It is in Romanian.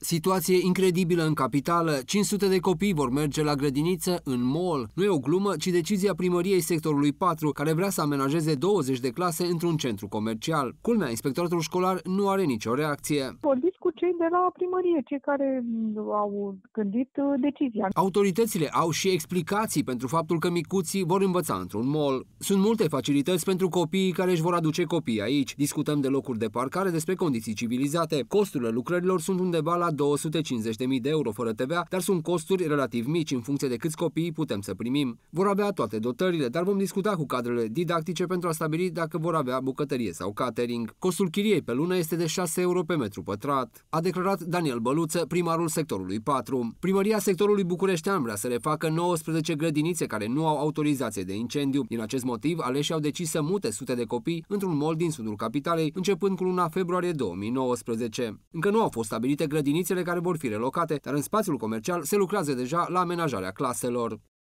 Situație incredibilă în capitală, 500 de copii vor merge la grădiniță în mall. Nu e o glumă, ci decizia primăriei sectorului 4, care vrea să amenajeze 20 de clase într-un centru comercial. Culmea, inspectoratul școlar nu are nicio reacție. Vorbiți cei de la primărie, cei care mm, au gândit uh, decizia. Autoritățile au și explicații pentru faptul că micuții vor învăța într-un mall. Sunt multe facilități pentru copiii care își vor aduce copii aici. Discutăm de locuri de parcare, despre condiții civilizate. Costurile lucrărilor sunt undeva la 250.000 de euro fără TVA, dar sunt costuri relativ mici în funcție de câți copii putem să primim. Vor avea toate dotările, dar vom discuta cu cadrele didactice pentru a stabili dacă vor avea bucătărie sau catering. Costul chiriei pe lună este de 6 euro pe metru pătrat a declarat Daniel Băluță, primarul sectorului 4. Primăria sectorului Bucureștean vrea să refacă 19 grădinițe care nu au autorizație de incendiu. Din acest motiv, aleșii au decis să mute sute de copii într-un mol din sudul capitalei, începând cu luna februarie 2019. Încă nu au fost stabilite grădinițele care vor fi relocate, dar în spațiul comercial se lucrează deja la amenajarea claselor.